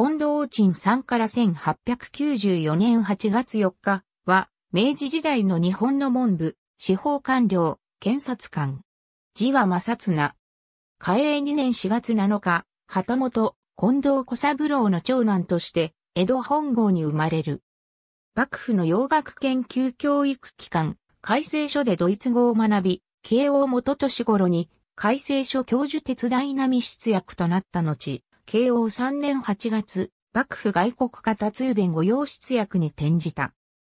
近藤鎮さんから1894年8月4日は、明治時代の日本の文部、司法官僚、検察官。字は正綱。嘉永2年4月7日、旗本、近藤小三郎の長男として、江戸本郷に生まれる。幕府の洋学研究教育機関、改正書でドイツ語を学び、慶応元年頃に、改正書教授手伝い並み出役となった後、慶応3年8月、幕府外国家達右弁護用室役に転じた。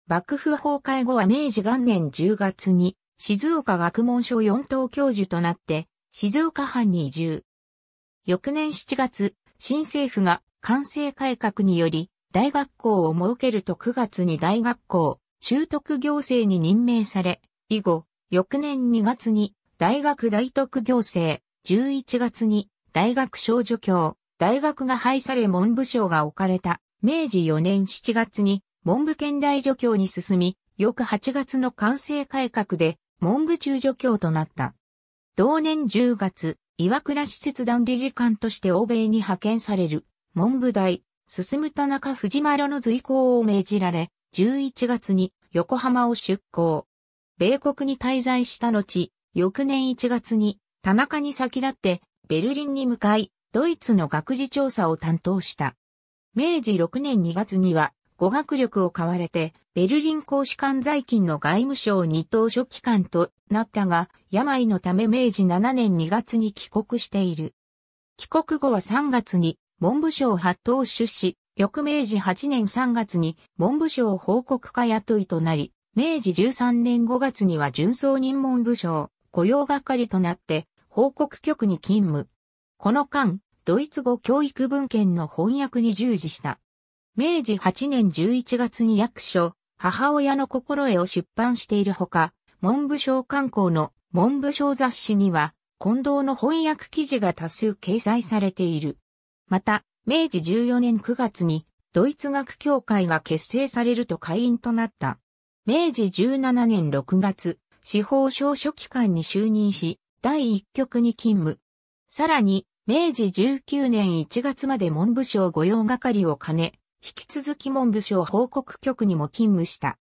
幕府崩壊後は明治元年10月に、静岡学問所4等教授となって、静岡藩に移住。翌年7月、新政府が完成改革により、大学校を設けると9月に大学校、習得行政に任命され、以後、翌年2月に大学大徳行政、11月に大学少女教、大学が廃され文部省が置かれた明治4年7月に文部県大助教に進み、翌8月の完成改革で文部中助教となった。同年10月、岩倉施設団理事官として欧米に派遣される文部大、進田中藤丸の随行を命じられ、11月に横浜を出港。米国に滞在した後、翌年1月に田中に先立ってベルリンに向かい、ドイツの学事調査を担当した。明治6年2月には語学力を買われて、ベルリン公使館在勤の外務省二等書機関となったが、病のため明治7年2月に帰国している。帰国後は3月に文部省発党出資、翌明治8年3月に文部省報告課雇いとなり、明治13年5月には純総任文部省雇用係となって報告局に勤務。この間、ドイツ語教育文献の翻訳に従事した。明治8年11月に役所、母親の心得を出版しているほか、文部省刊行の文部省雑誌には、近藤の翻訳記事が多数掲載されている。また、明治14年9月に、ドイツ学協会が結成されると会員となった。明治17年6月、司法省書記官に就任し、第1局に勤務。さらに、明治19年1月まで文部省御用係を兼ね、引き続き文部省報告局にも勤務した。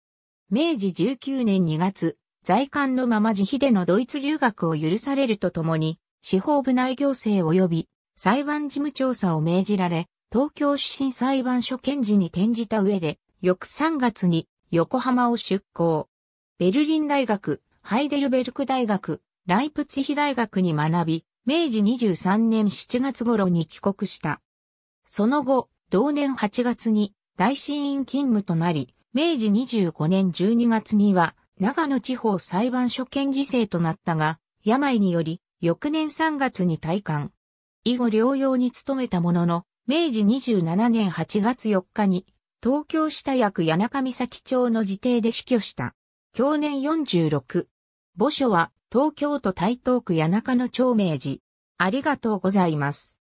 明治19年2月、在官のまま自費でのドイツ留学を許されるとともに、司法部内行政及び裁判事務調査を命じられ、東京出身。裁判所検事に転じた上で、翌3月に横浜を出向。ベルリン大学、ハイデルベルク大学、ライプツヒ大学に学び、明治23年7月頃に帰国した。その後、同年8月に大使院勤務となり、明治25年12月には長野地方裁判所検事制となったが、病により翌年3月に退官。以後療養に努めたものの、明治27年8月4日に東京下役谷中岬町の自邸で死去した。去年46。墓所は東京都台東区谷中の長明寺。ありがとうございます。